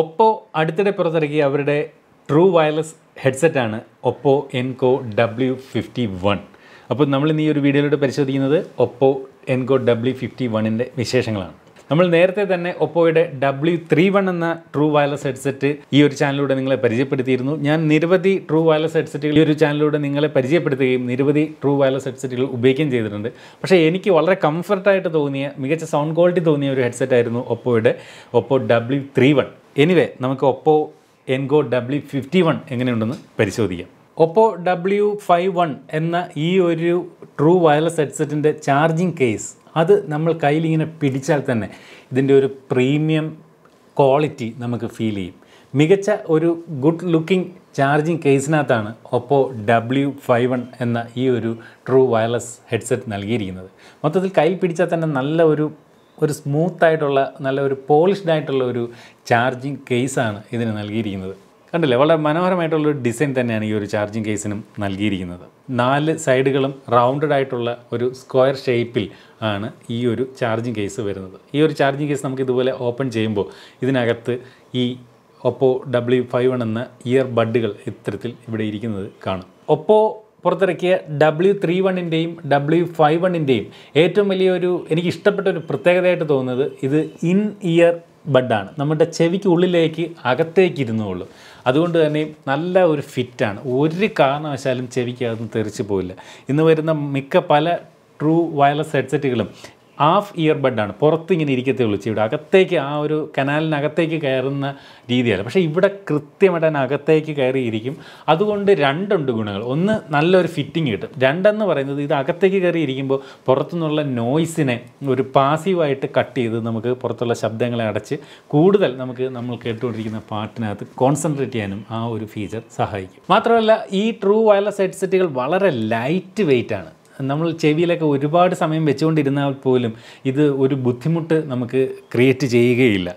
Oppo അടുത്തിടെ പുറത്തിറക്കിയ അവരുടെ ട്രൂ വയർലെസ് ഹെഡ്സെറ്റാണ് Oppo Enco W fifty one അപ്പോൾ നമ്മൾ ഇന്ന് ഈ ഒരു വീഡിയോയിലൂടെ പരിശോധിക്കുന്നത് ഒപ്പോ എൻകോ ഡബ്ല്യു ഫിഫ്റ്റി വണ്ണിൻ്റെ വിശേഷങ്ങളാണ് നമ്മൾ നേരത്തെ തന്നെ ഒപ്പോയുടെ ഡബ്ല്യു ത്രീ വൺ എന്ന ട്രൂ വയർലെസ് ഹെഡ്സെറ്റ് ഈ ഒരു ചാനലിലൂടെ നിങ്ങളെ പരിചയപ്പെടുത്തിയിരുന്നു ഞാൻ നിരവധി ട്രൂ വയർലെസ് ഹെഡ്സെറ്റുകൾ ഈ ഒരു ചാനലിലൂടെ നിങ്ങളെ പരിചയപ്പെടുത്തുകയും നിരവധി ട്രൂ വയർലെസ് ഹെഡ്സെറ്റുകൾ ഉപയോഗിക്കുകയും ചെയ്തിട്ടുണ്ട് പക്ഷേ എനിക്ക് വളരെ കംഫർട്ടായിട്ട് തോന്നിയ മികച്ച സൗണ്ട് ക്വാളിറ്റി തോന്നിയ ഒരു ഹെഡ്സെറ്റ് ആയിരുന്നു ഒപ്പോയുടെ Oppo W three one anyway നമുക്ക് Oppo Enco W fifty one എങ്ങനെയുണ്ടെന്ന് പരിശോധിക്കാം ഒപ്പോ ഡബ്ല്യു ഫൈവ് വൺ എന്ന ഈ ഒരു ട്രൂ വയർലെസ് ഹെഡ്സെറ്റിൻ്റെ ചാർജിങ് കേസ് അത് നമ്മൾ കയ്യിലിങ്ങനെ പിടിച്ചാൽ തന്നെ ഇതിൻ്റെ ഒരു പ്രീമിയം ക്വാളിറ്റി നമുക്ക് ഫീൽ ചെയ്യും മികച്ച ഒരു ഗുഡ് ലുക്കിംഗ് ചാർജിങ് കേസിനകത്താണ് ഒപ്പോ ഡബ്ല്യു ഫൈവ് വൺ എന്ന ഈ ഒരു ട്രൂ വയർലെസ് ഹെഡ്സെറ്റ് നൽകിയിരിക്കുന്നത് മൊത്തത്തിൽ കയ്യിൽ പിടിച്ചാൽ തന്നെ നല്ല ഒരു ഒരു സ്മൂത്തായിട്ടുള്ള നല്ല ഒരു പോളിഷ്ഡ് ആയിട്ടുള്ള ഒരു ചാർജിങ് കേസാണ് ഇതിന് നൽകിയിരിക്കുന്നത് കണ്ടില്ലേ വളരെ മനോഹരമായിട്ടുള്ള ഒരു ഡിസൈൻ തന്നെയാണ് ഈ ഒരു ചാർജിങ് കേസിനും നൽകിയിരിക്കുന്നത് നാല് സൈഡുകളും റൗണ്ടഡ് ആയിട്ടുള്ള ഒരു സ്ക്വയർ ഷേപ്പിൽ ആണ് ഈ ഒരു ചാർജിങ് കേസ് വരുന്നത് ഈ ഒരു ചാർജിങ് കേസ് നമുക്ക് ഇതുപോലെ ഓപ്പൺ ചെയ്യുമ്പോൾ ഇതിനകത്ത് ഈ ഒപ്പോ ഡബ്ല്യു ഫൈവ് വൺ എന്ന ഇയർ ബഡുകൾ ഇത്തരത്തിൽ ഇവിടെ ഇരിക്കുന്നത് കാണും ഒപ്പോ പുറത്തിറക്കിയ ഡബ്ല്യു ത്രീ വണ്ണിൻ്റെയും ഡബ്ല്യു ഫൈവ് വണ്ണിൻ്റെയും ഏറ്റവും വലിയൊരു എനിക്ക് ഇഷ്ടപ്പെട്ട ഒരു പ്രത്യേകതയായിട്ട് തോന്നുന്നത് ഇത് ഇൻ ഇയർ ബഡാണ് നമ്മുടെ ചെവിക്ക് ഉള്ളിലേക്ക് അകത്തേക്ക് ഇരുന്നുള്ളൂ അതുകൊണ്ട് തന്നെ നല്ല ഒരു ഫിറ്റാണ് ഒരു കാരണവശാലും ചെവിക്ക് അതൊന്നും തെറിച്ച് പോവില്ല ഇന്ന് വരുന്ന മിക്ക പല ട്രൂ വയർലെസ് ഹെഡ്സെറ്റുകളും ഹാഫ് ഇയർ ബെഡാണ് പുറത്ത് ഇങ്ങനെ ഇരിക്കത്തേ ഉള്ളൂ ഇവിടെ അകത്തേക്ക് ആ ഒരു കനാലിനകത്തേക്ക് കയറുന്ന രീതിയല്ല പക്ഷേ ഇവിടെ കൃത്യമായിട്ട് അതിനകത്തേക്ക് കയറിയിരിക്കും അതുകൊണ്ട് രണ്ടുണ്ട് ഗുണങ്ങൾ ഒന്ന് നല്ലൊരു ഫിറ്റിംഗ് കിട്ടും രണ്ടെന്ന് പറയുന്നത് ഇത് അകത്തേക്ക് കയറി ഇരിക്കുമ്പോൾ പുറത്തുനിന്നുള്ള നോയ്സിനെ ഒരു പാസീവായിട്ട് കട്ട് ചെയ്ത് നമുക്ക് പുറത്തുള്ള ശബ്ദങ്ങളെ അടച്ച് കൂടുതൽ നമുക്ക് നമ്മൾ കേട്ടുകൊണ്ടിരിക്കുന്ന പാട്ടിനകത്ത് കോൺസെൻട്രേറ്റ് ചെയ്യാനും ആ ഒരു ഫീച്ചർ സഹായിക്കും മാത്രമല്ല ഈ ട്രൂ വയർലെസ് ഹെഡ്സെറ്റുകൾ വളരെ ലൈറ്റ് വെയിറ്റ് ആണ് നമ്മൾ ചെവിയിലൊക്കെ ഒരുപാട് സമയം വെച്ചുകൊണ്ടിരുന്നാൽ പോലും ഇത് ഒരു ബുദ്ധിമുട്ട് നമുക്ക് ക്രിയേറ്റ് ചെയ്യുകയില്ല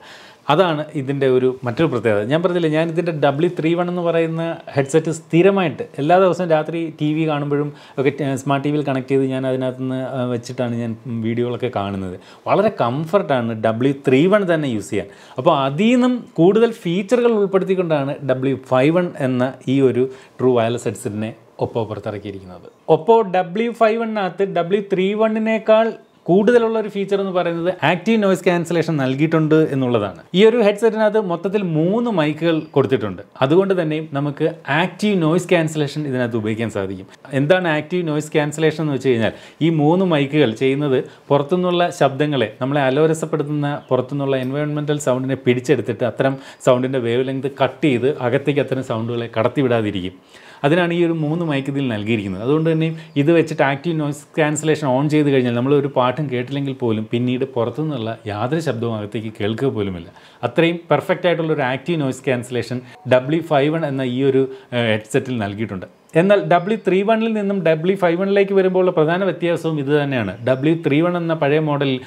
അതാണ് ഇതിൻ്റെ ഒരു മറ്റൊരു പ്രത്യേകത ഞാൻ പറഞ്ഞില്ലേ ഞാൻ ഇതിൻ്റെ ഡബ്ല്യു ത്രീ വൺ എന്ന് പറയുന്ന ഹെഡ്സെറ്റ് സ്ഥിരമായിട്ട് എല്ലാ ദിവസവും രാത്രി ടി വി കാണുമ്പോഴും ഒക്കെ സ്മാർട്ട് ടി വിയിൽ കണക്ട് ചെയ്ത് ഞാൻ നിന്ന് വെച്ചിട്ടാണ് ഞാൻ വീഡിയോകളൊക്കെ കാണുന്നത് വളരെ കംഫർട്ടാണ് ഡബ്ല്യു ത്രീ വൺ തന്നെ യൂസ് ചെയ്യാൻ അപ്പോൾ അതിൽ നിന്നും കൂടുതൽ ഫീച്ചറുകൾ ഉൾപ്പെടുത്തിക്കൊണ്ടാണ് ഡബ്ല്യു ഫൈവ് വൺ എന്ന ഈ ഒരു ട്രൂ വയർലെസ് ഹെഡ്സെറ്റിനെ ഒപ്പോ പുറത്തിറക്കിയിരിക്കുന്നത് ഒപ്പോ ഡബ്ല്യു ഫൈവ് വണ്ണിനകത്ത് ഡബ്ല്യു ത്രീ വണ്ണിനേക്കാൾ കൂടുതലുള്ള ഒരു ഫീച്ചർ എന്ന് പറയുന്നത് ആക്റ്റീവ് നോയ്സ് ക്യാൻസലേഷൻ നൽകിയിട്ടുണ്ട് എന്നുള്ളതാണ് ഈ ഒരു ഹെഡ്സെറ്റിനകത്ത് മൊത്തത്തിൽ മൂന്ന് മൈക്കുകൾ കൊടുത്തിട്ടുണ്ട് അതുകൊണ്ട് തന്നെയും നമുക്ക് ആക്റ്റീവ് നോയ്സ് ക്യാൻസലേഷൻ ഇതിനകത്ത് ഉപയോഗിക്കാൻ സാധിക്കും എന്താണ് ആക്റ്റീവ് നോയ്സ് ക്യാൻസലേഷൻ എന്ന് വെച്ച് കഴിഞ്ഞാൽ ഈ മൂന്ന് മൈക്കുകൾ ചെയ്യുന്നത് പുറത്തുനിന്നുള്ള ശബ്ദങ്ങളെ നമ്മളെ അലോരസപ്പെടുത്തുന്ന പുറത്തുനിന്നുള്ള എൻവയോൺമെൻറ്റൽ സൗണ്ടിനെ പിടിച്ചെടുത്തിട്ട് അത്തരം സൗണ്ടിൻ്റെ വേവ് ലെങ്ത് കട്ട് ചെയ്ത് അകത്തേക്ക് അത്തരം സൗണ്ടുകളെ കടത്തിവിടാതിരിക്കും അതിനാണ് ഈ ഒരു മൂന്ന് മൈക്ക് ഇതിൽ നൽകിയിരിക്കുന്നത് അതുകൊണ്ട് തന്നെ ഇത് വെച്ചിട്ട് ആക്റ്റീവ് നോയ്സ് ക്യാൻസലേഷൻ ഓൺ ചെയ്ത് കഴിഞ്ഞാൽ നമ്മൾ ഒരു പാട്ടും കേട്ടില്ലെങ്കിൽ പോലും പിന്നീട് പുറത്തുനിന്നുള്ള യാതൊരു ശബ്ദവും അകത്തേക്ക് കേൾക്കുക പോലുമില്ല അത്രയും പെർഫെക്റ്റ് ആയിട്ടുള്ള ഒരു active noise cancellation W five one എന്ന ഈ ഒരു ഹെഡ്സെറ്റിൽ നൽകിയിട്ടുണ്ട് എന്നാൽ ഡബ്ല്യു ത്രീ വണ്ണിൽ നിന്നും ഡബ്ല്യു ഫൈവ് വണ്ണിലേക്ക് വരുമ്പോൾ ഉള്ള പ്രധാന വ്യത്യാസവും ഇത് തന്നെയാണ് ഡബ്ല്യു ത്രീ വൺ എന്ന പഴയ മോഡലിൽ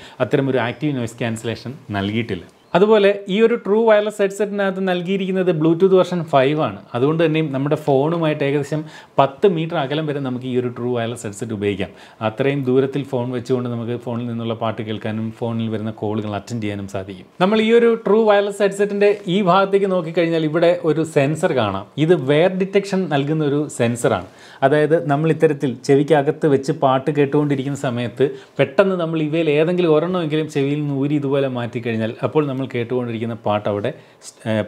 ഒരു ആക്റ്റീവ് നോയ്സ് ക്യാൻസലേഷൻ നൽകിയിട്ടില്ല അതുപോലെ ഈ ഒരു ട്രൂ വയർലെസ് ഹെഡ്സെറ്റിനകത്ത് നൽകിയിരിക്കുന്നത് ബ്ലൂടൂത്ത് വെർഷൻ ഫൈവ് ആണ് അതുകൊണ്ട് തന്നെയും നമ്മുടെ ഫോണുമായിട്ട് ഏകദേശം പത്ത് മീറ്റർ അകലം വരെ നമുക്ക് ഈ ഒരു ട്രൂ വയർലെസ് ഹെഡ്സെറ്റ് ഉപയോഗിക്കാം അത്രയും ദൂരത്തിൽ ഫോൺ വെച്ചുകൊണ്ട് നമുക്ക് ഫോണിൽ നിന്നുള്ള പാട്ട് കേൾക്കാനും ഫോണിൽ വരുന്ന കോളുകൾ അറ്റൻഡ് ചെയ്യാനും സാധിക്കും നമ്മൾ ഈ ഒരു ട്രൂ വയർലെസ് ഹെഡ്സെറ്റിൻ്റെ ഈ ഭാഗത്തേക്ക് നോക്കിക്കഴിഞ്ഞാൽ ഇവിടെ ഒരു സെൻസർ കാണാം ഇത് വെയർ ഡിറ്റക്ഷൻ നൽകുന്ന ഒരു സെൻസറാണ് അതായത് നമ്മൾ ഇത്തരത്തിൽ ചെവിക്കകത്ത് വെച്ച് പാട്ട് കേട്ടുകൊണ്ടിരിക്കുന്ന സമയത്ത് പെട്ടെന്ന് നമ്മൾ ഇവയിൽ ഏതെങ്കിലും ഒരെണ്ണമെങ്കിലും ചെവിയിൽ നിന്ന് ഊരി ഇതുപോലെ മാറ്റിക്കഴിഞ്ഞാൽ അപ്പോൾ നമ്മൾ കേട്ടുകൊണ്ടിരിക്കുന്ന പാട്ട് അവിടെ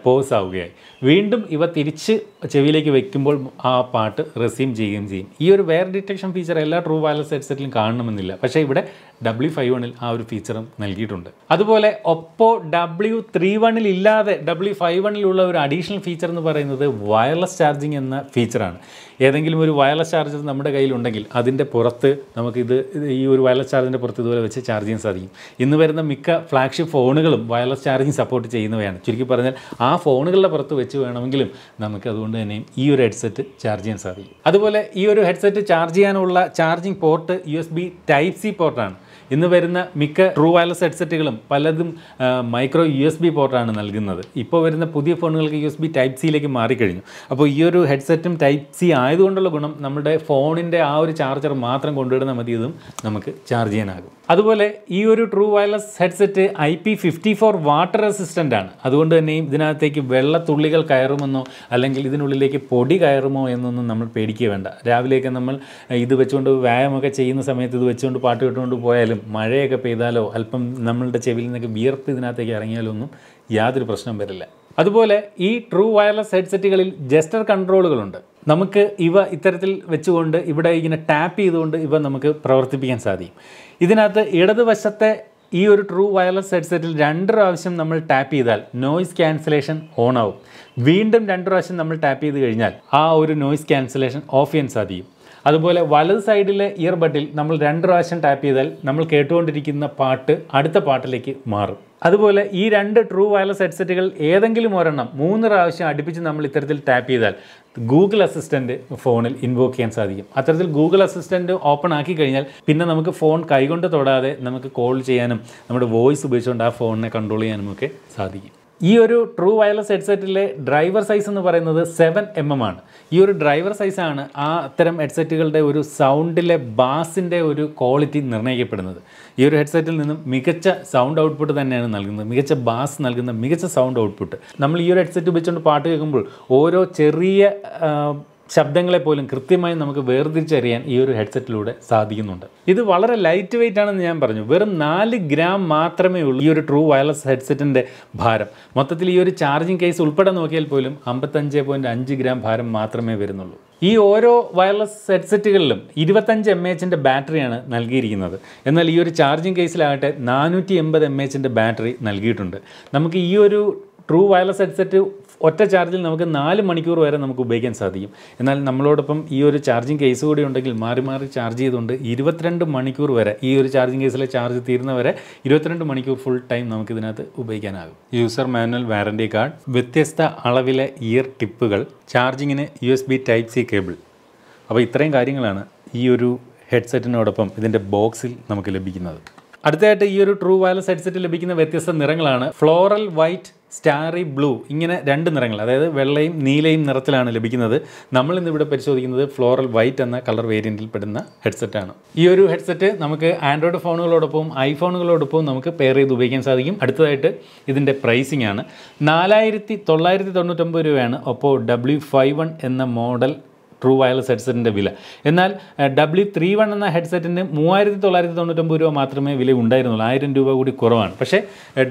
പോസ് ആവുകയായി വീണ്ടും ഇവ തിരിച്ച് ചെവിയിലേക്ക് വെക്കുമ്പോൾ ആ പാട്ട് റെസ്യൂം ചെയ്യുകയും ചെയ്യും ഈ ഒരു വെയർ ഡിറ്റക്ഷൻ ഫീച്ചർ എല്ലാ ട്രൂ വയർലെസ് ഹെഡ്സെറ്റിലും കാണണമെന്നില്ല പക്ഷേ ഇവിടെ ഡബ്ല്യു ഫൈവ് വണ്ണിൽ ആ ഒരു ഫീച്ചറും നൽകിയിട്ടുണ്ട് അതുപോലെ ഒപ്പോ ഡബ്ല്യു ത്രീ വണ്ണിൽ ഇല്ലാതെ ഡബ്ല്യു ഫൈവ് വണ്ണിലുള്ള ഒരു അഡീഷണൽ ഫീച്ചർ എന്ന് പറയുന്നത് വയർലെസ് ചാർജിങ് എന്ന ഫീച്ചറാണ് ഏതെങ്കിലും ഒരു വയർലെസ് ചാർജർ നമ്മുടെ കയ്യിലുണ്ടെങ്കിൽ അതിൻ്റെ പുറത്ത് നമുക്കിത് ഈ ഒരു വയർലെസ് ചാർജിൻ്റെ പുറത്ത് ഇതുപോലെ വെച്ച് ചാർജ് ചെയ്യാൻ സാധിക്കും ഇന്ന് വരുന്ന മിക്ക ഫ്ലാഗ്ഷിപ്പ് ഫോണുകളും വയർലെസ് ചാർജിങ് സപ്പോർട്ട് ചെയ്യുന്നവയാണ് ചുരുക്കി പറഞ്ഞാൽ ആ ഫോണുകളുടെ പുറത്ത് വെച്ച് വേണമെങ്കിലും നമുക്ക് അതുകൊണ്ട് തന്നെയും ഈ ഒരു ഹെഡ്സെറ്റ് ചാർജ് ചെയ്യാൻ സാധിക്കും അതുപോലെ ഈ ഒരു ഹെഡ്സെറ്റ് ചാർജ് ചെയ്യാനുള്ള charging port U S B type C പോർട്ടാണ് ഇന്ന് വരുന്ന മിക്ക ട്രൂ വയർലെസ് ഹെഡ്സെറ്റുകളും പലതും മൈക്രോ യു എസ് ബി പോർട്ടാണ് നൽകുന്നത് ഇപ്പോൾ വരുന്ന പുതിയ ഫോണുകൾക്ക് യു എസ് ബി ടൈപ്പ് സിയിലേക്ക് മാറിക്കഴിഞ്ഞു അപ്പോൾ ഈ ഒരു ഹെഡ്സെറ്റും ടൈപ്പ് സി ആയതുകൊണ്ടുള്ള ഗുണം നമ്മുടെ ഫോണിൻ്റെ ആ ഒരു ചാർജർ മാത്രം കൊണ്ടുവിടുന്ന മതി ഇതും നമുക്ക് ചാർജ് ചെയ്യാനാകും അതുപോലെ ഈ ഒരു true wireless headset I P fifty four water resistant ആണ് അതുകൊണ്ട് തന്നെയും ഇതിനകത്തേക്ക് വെള്ളത്തുള്ളികൾ കയറുമെന്നോ അല്ലെങ്കിൽ ഇതിനുള്ളിലേക്ക് പൊടി കയറുമോ എന്നൊന്നും നമ്മൾ പേടിക്കുക വേണ്ട രാവിലെയൊക്കെ നമ്മൾ ഇത് വെച്ചുകൊണ്ട് വ്യായാമമൊക്കെ ചെയ്യുന്ന സമയത്ത് ഇത് വെച്ചുകൊണ്ട് പാട്ട് കേട്ടുകൊണ്ട് പോയാലും മഴയൊക്കെ പെയ്താലോ അല്പം നമ്മളുടെ ചെവിയിൽ നിന്നൊക്കെ വിയർപ്പ് ഇതിനകത്തേക്ക് ഇറങ്ങിയാലോ ഒന്നും യാതൊരു പ്രശ്നം വരില്ല അതുപോലെ ഈ ട്രൂ വയർലെസ് ഹെഡ്സെറ്റുകളിൽ ജസ്റ്റർ കൺട്രോളുകളുണ്ട് നമുക്ക് ഇവ ഇത്തരത്തിൽ വെച്ചുകൊണ്ട് ഇവിടെ ഇങ്ങനെ ടാപ്പ് ചെയ്തുകൊണ്ട് ഇവ നമുക്ക് പ്രവർത്തിപ്പിക്കാൻ സാധിക്കും ഇതിനകത്ത് ഇടതുവശത്തെ ഈ ഒരു ട്രൂ വയർലെസ് ഹെഡ്സെറ്റിൽ രണ്ട് പ്രാവശ്യം നമ്മൾ ടാപ്പ് ചെയ്താൽ നോയ്സ് ക്യാൻസലേഷൻ ഓൺ ആവും വീണ്ടും രണ്ട് പ്രാവശ്യം നമ്മൾ ടാപ്പ് ചെയ്ത് കഴിഞ്ഞാൽ ആ ഒരു നോയ്സ് ക്യാൻസലേഷൻ ഓഫ് ചെയ്യാൻ സാധിക്കും അതുപോലെ വലത് സൈഡിലെ ഇയർബഡിൽ നമ്മൾ രണ്ട് പ്രാവശ്യം ടാപ്പ് ചെയ്താൽ നമ്മൾ കേട്ടുകൊണ്ടിരിക്കുന്ന പാട്ട് അടുത്ത പാട്ടിലേക്ക് മാറും അതുപോലെ ഈ രണ്ട് ട്രൂ വയർലെസ് ഹെഡ്സെറ്റുകൾ ഏതെങ്കിലും ഒരെണ്ണം മൂന്ന് പ്രാവശ്യം അടുപ്പിച്ച് നമ്മൾ ഇത്തരത്തിൽ ടാപ്പ് ചെയ്താൽ ഗൂഗിൾ അസിസ്റ്റൻ്റ് ഫോണിൽ ഇൻവോക്ക് ചെയ്യാൻ സാധിക്കും അത്തരത്തിൽ ഗൂഗിൾ അസിസ്റ്റൻ്റ് ഓപ്പൺ ആക്കി കഴിഞ്ഞാൽ പിന്നെ നമുക്ക് ഫോൺ കൈകൊണ്ട് തൊടാതെ നമുക്ക് കോൾ ചെയ്യാനും നമ്മുടെ വോയിസ് ഉപയോഗിച്ചുകൊണ്ട് ആ ഫോണിനെ കൺട്രോൾ ചെയ്യാനും ഒക്കെ സാധിക്കും ഈ ഒരു ട്രൂ വയർലെസ് ഹെഡ്സെറ്റിലെ ഡ്രൈവർ സൈസ് എന്ന് പറയുന്നത് സെവൻ എം എം ആണ് ഈ ഒരു ഡ്രൈവർ സൈസാണ് ആ അത്തരം ഹെഡ്സെറ്റുകളുടെ ഒരു സൗണ്ടിലെ ബാസിൻ്റെ ഒരു ക്വാളിറ്റി നിർണ്ണയിക്കപ്പെടുന്നത് ഈ ഒരു ഹെഡ്സെറ്റിൽ നിന്നും മികച്ച സൗണ്ട് ഔട്ട്പുട്ട് തന്നെയാണ് നൽകുന്നത് മികച്ച ബാസ് നൽകുന്ന മികച്ച സൗണ്ട് ഔട്ട്പുട്ട് നമ്മൾ ഈ ഒരു ഹെഡ്സെറ്റ് ഉപയോഗിച്ചുകൊണ്ട് പാട്ട് കേൾക്കുമ്പോൾ ഓരോ ചെറിയ ശബ്ദങ്ങളെ പോലും കൃത്യമായി നമുക്ക് വേർതിരിച്ചറിയാൻ ഈ ഒരു ഹെഡ്സെറ്റിലൂടെ സാധിക്കുന്നുണ്ട് ഇത് വളരെ ലൈറ്റ് വെയിറ്റ് ആണെന്ന് ഞാൻ പറഞ്ഞു വെറും നാല് ഗ്രാം മാത്രമേ ഉള്ളൂ ഈ ഒരു ട്രൂ വയർലെസ് ഹെഡ്സെറ്റിൻ്റെ ഭാരം മൊത്തത്തിൽ ഈ ഒരു ചാർജിങ് കേസ് ഉൾപ്പെടെ നോക്കിയാൽ പോലും അമ്പത്തഞ്ച് പോയിൻറ്റ് അഞ്ച് ഗ്രാം ഭാരം മാത്രമേ വരുന്നുള്ളൂ ഈ ഓരോ വയർലെസ് ഹെഡ്സെറ്റുകളിലും ഇരുപത്തഞ്ച് എം എച്ചിൻ്റെ ബാറ്ററിയാണ് നൽകിയിരിക്കുന്നത് എന്നാൽ ഈ ഒരു ചാർജിങ് കേസിലാകട്ടെ നാനൂറ്റി എൺപത് എം എച്ചിൻ്റെ ബാറ്ററി നൽകിയിട്ടുണ്ട് നമുക്ക് ഈ ഒരു ട്രൂ വയർലെസ് ഹെഡ്സെറ്റ് ഒറ്റ ചാർജിൽ നമുക്ക് നാല് മണിക്കൂർ വരെ നമുക്ക് ഉപയോഗിക്കാൻ സാധിക്കും എന്നാൽ നമ്മളോടൊപ്പം ഈ ഒരു ചാർജിങ് കേസ് കൂടി ഉണ്ടെങ്കിൽ മാറി മാറി ചാർജ് ചെയ്തുകൊണ്ട് ഇരുപത്തിരണ്ട് മണിക്കൂർ വരെ ഈ ഒരു ചാർജിങ് കേസിലെ ചാർജ് തീരുന്നവരെ ഇരുപത്തിരണ്ട് മണിക്കൂർ ഫുൾ ടൈം നമുക്ക് ഇതിനകത്ത് ഉപയോഗിക്കാനാകും യൂസർ മാനുവൽ വാറണ്ടി കാർഡ് വ്യത്യസ്ത അളവിലെ ഇയർ ടിപ്പുകൾ ചാർജിങ്ങിന് U S B type C cable അപ്പോൾ ഇത്രയും കാര്യങ്ങളാണ് ഈ ഒരു ഹെഡ്സെറ്റിനോടൊപ്പം ഇതിൻ്റെ ബോക്സിൽ നമുക്ക് ലഭിക്കുന്നത് അടുത്തതായിട്ട് ഈ ഒരു ട്രൂ വയർലെസ് ഹെഡ്സെറ്റ് ലഭിക്കുന്ന വ്യത്യസ്ത നിറങ്ങളാണ് ഫ്ലോറൽ വൈറ്റ് സ്റ്റാറി ബ്ലൂ ഇങ്ങനെ രണ്ട് നിറങ്ങൾ അതായത് വെള്ളയും നീലയും നിറത്തിലാണ് ലഭിക്കുന്നത് നമ്മൾ ഇന്നിവിടെ പരിശോധിക്കുന്നത് ഫ്ലോറൽ വൈറ്റ് എന്ന കളർ വേരിയൻറ്റിൽ പെടുന്ന ഹെഡ്സെറ്റാണ് ഈ ഒരു ഹെഡ്സെറ്റ് നമുക്ക് ആൻഡ്രോയിഡ് ഫോണുകളോടൊപ്പം ഐഫോണുകളോടൊപ്പം നമുക്ക് പെയർ ചെയ്ത് ഉപയോഗിക്കാൻ സാധിക്കും അടുത്തതായിട്ട് ഇതിൻ്റെ പ്രൈസിംഗ് ആണ് നാലായിരത്തി തൊള്ളായിരത്തി തൊണ്ണൂറ്റൊമ്പത് രൂപയാണ് ഒപ്പോ ഡബ്ല്യു ഫൈവ് വൺ എന്ന മോഡൽ ട്രൂ വയർലെസ് ഹെഡ്സെറ്റിൻ്റെ വില എന്നാൽ ഡബ്ല്യു ത്രീ വൺ എന്ന ഹെഡ്സെറ്റിന് മൂവായിരത്തി തൊള്ളായിരത്തി തൊണ്ണൂറ്റൊമ്പത് രൂപ മാത്രമേ വില ഉണ്ടായിരുന്നുള്ളൂ ആയിരം രൂപ കൂടി കുറവാണ് പക്ഷേ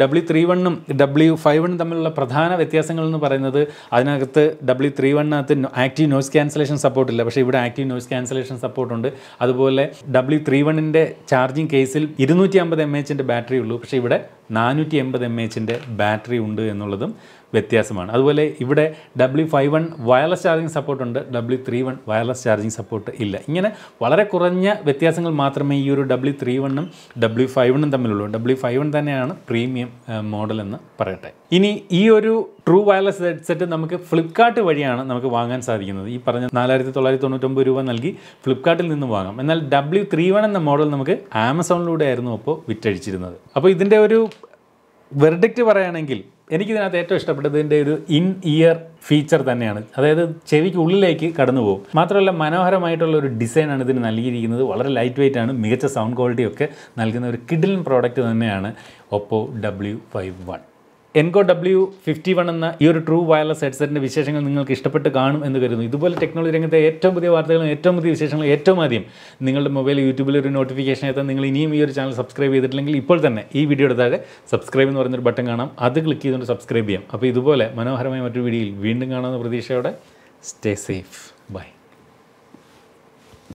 ഡബ്ല്യു ത്രീ വണ്ണും ഡബ്ല്യു ഫൈവ് വണ്ണും തമ്മിലുള്ള പ്രധാന വ്യത്യാസങ്ങൾ എന്ന് പറയുന്നത് അതിനകത്ത് ഡബ്ല്യു ത്രീ വണ്ണിനകത്ത് ആക്റ്റീവ് നോയ്സ് ക്യാൻസലേഷൻ സപ്പോർട്ട് ഇല്ല പക്ഷേ ഇവിടെ ആക്റ്റീവ് നോയ്സ് ക്യാൻസലേഷൻ സപ്പോർട്ടുണ്ട് അതുപോലെ ഡബ്ല്യു ത്രീ വണ്ണിൻ്റെ ചാർജിങ് കേസിൽ ഇരുന്നൂറ്റി അമ്പത് എം എച്ചിൻ്റെ ബാറ്ററി ഉള്ളൂ പക്ഷേ ഇവിടെ നാനൂറ്റി എൺപത് എം എച്ചിൻ്റെ ബാറ്ററി ഉണ്ട് എന്നുള്ളതും വ്യത്യാസമാണ് അതുപോലെ ഇവിടെ W five one wireless charging support ഉണ്ട് W three one wireless charging support ഇല്ല ഇങ്ങനെ വളരെ കുറഞ്ഞ വ്യത്യാസങ്ങൾ മാത്രമേ ഈ ഒരു ഡബ്ല്യു ത്രീ വണ്ണും ഡബ്ല്യു ഫൈവ് വണ്ണും തമ്മിലുള്ളൂ ഡബ്ല്യു ഫൈവ് വൺ തന്നെയാണ് പ്രീമിയം മോഡൽ എന്ന് പറയട്ടെ ഇനി ഈ ഒരു ട്രൂ വയർലെസ് ഹെഡ്സെറ്റ് നമുക്ക് ഫ്ലിപ്കാർട്ട് വഴിയാണ് നമുക്ക് വാങ്ങാൻ സാധിക്കുന്നത് ഈ പറഞ്ഞ നാലായിരത്തി തൊള്ളായിരത്തി തൊണ്ണൂറ്റൊമ്പത് രൂപ നൽകി ഫ്ലിപ്കാർട്ടിൽ നിന്ന് വാങ്ങാം എന്നാൽ ഡബ്ല്യു ത്രീ വൺ എന്ന മോഡൽ നമുക്ക് ആമസോണിലൂടെ ആയിരുന്നു അപ്പോൾ വിറ്റഴിച്ചിരുന്നത് അപ്പോൾ ഇതിൻ്റെ ഒരു വെർഡിക്റ്റ് പറയുകയാണെങ്കിൽ എനിക്കിതിനകത്ത് ഏറ്റവും ഇഷ്ടപ്പെട്ടതിൻ്റെ ഒരു ഇൻ ഇയർ ഫീച്ചർ തന്നെയാണ് അതായത് ചെവിക്ക് ഉള്ളിലേക്ക് കടന്നു പോകും മാത്രമല്ല മനോഹരമായിട്ടുള്ള ഒരു ഡിസൈനാണ് ഇതിന് നൽകിയിരിക്കുന്നത് വളരെ ലൈറ്റ് വെയിറ്റ് ആണ് മികച്ച സൗണ്ട് ക്വാളിറ്റിയൊക്കെ നൽകുന്ന ഒരു കിഡിലിൻ പ്രോഡക്റ്റ് തന്നെയാണ് Oppo W five one Enco W fifty one എന്ന ഈ ഒരു ട്രൂ വയർലെസ് ഹെഡ്സെറ്റിൻ്റെ വിശേഷങ്ങൾ നിങ്ങൾക്ക് ഇഷ്ടപ്പെട്ട് കാണും എന്ന് കരുതുന്നു ഇതുപോലെ ടെക്നോളജി രംഗത്തെ ഏറ്റവും പുതിയ വാർത്തകളും ഏറ്റവും പുതിയ വിശേഷങ്ങളും ഏറ്റവും ആദ്യം നിങ്ങളുടെ മൊബൈൽ യൂട്യൂബിൽ ഒരു നോട്ടിഫിക്കേഷൻ എത്താൻ നിങ്ങൾ ഇനിയും ഈ ഒരു ചാനൽ സബ്സ്ക്രൈബ് ചെയ്തിട്ടില്ലെങ്കിൽ ഇപ്പോൾ തന്നെ ഈ വീഡിയോ എടുത്താൽ സബ്സ്ക്രൈബ് എന്ന് പറയുന്നൊരു ബട്ടൺ കാണാം അത് ക്ലിക്ക് ചെയ്തുകൊണ്ട് സബ്സ്ക്രൈബ് ചെയ്യാം അപ്പോൾ ഇതുപോലെ മനോഹരമായ മറ്റൊരു വീഡിയോയിൽ വീണ്ടും കാണാമെന്ന പ്രതീക്ഷയോടെ സ്റ്റേ സേഫ്